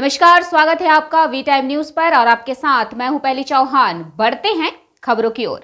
नमस्कार स्वागत है आपका वी टाइम न्यूज पर और आपके साथ मैं हूं पहली चौहान बढ़ते हैं खबरों की ओर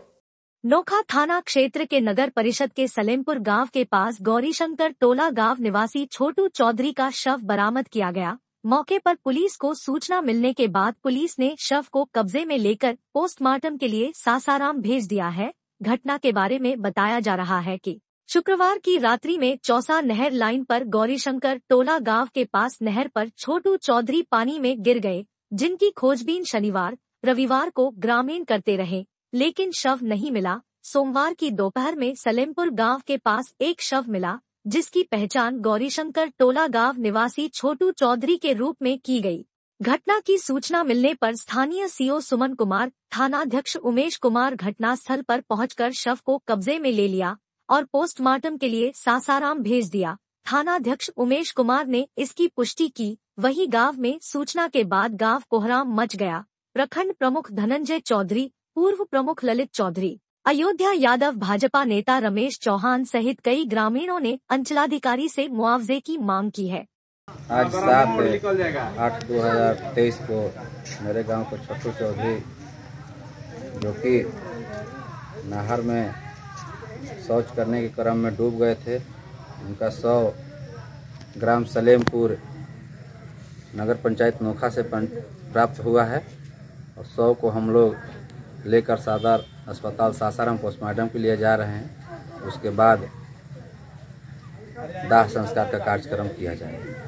नोखा थाना क्षेत्र के नगर परिषद के सलेमपुर गांव के पास गौरीशंकर टोला गांव निवासी छोटू चौधरी का शव बरामद किया गया मौके पर पुलिस को सूचना मिलने के बाद पुलिस ने शव को कब्जे में लेकर पोस्टमार्टम के लिए सासाराम भेज दिया है घटना के बारे में बताया जा रहा है की शुक्रवार की रात्रि में चौसा नहर लाइन पर गौरीशंकर टोला गांव के पास नहर पर छोटू चौधरी पानी में गिर गए जिनकी खोजबीन शनिवार रविवार को ग्रामीण करते रहे लेकिन शव नहीं मिला सोमवार की दोपहर में सलेमपुर गांव के पास एक शव मिला जिसकी पहचान गौरीशंकर टोला गांव निवासी छोटू चौधरी के रूप में की गई घटना की सूचना मिलने पर स्थानीय सीओ सुमन कुमार थानाध्यक्ष उमेश कुमार घटनास्थल पर पहुंचकर शव को कब्जे में ले लिया और पोस्टमार्टम के लिए सासाराम भेज दिया थानाध्यक्ष उमेश कुमार ने इसकी पुष्टि की वही गांव में सूचना के बाद गांव कोहराम मच गया प्रखंड प्रमुख धनंजय चौधरी पूर्व प्रमुख ललित चौधरी अयोध्या यादव भाजपा नेता रमेश चौहान सहित कई ग्रामीणों ने अंचलाधिकारी से मुआवजे की मांग की है आज सात आठ दो हजार तेईस को मेरे गांव को छठू चौधरी जो कि नहर में शौच करने के क्रम में डूब गए थे उनका शव ग्राम सलेमपुर नगर पंचायत नोखा से प्राप्त हुआ है और शव को हम लोग लेकर सादर अस्पताल सासाराम पोस्टमार्टम के लिए जा रहे हैं उसके बाद दाह संस्कार का कार्यक्रम किया जाएगा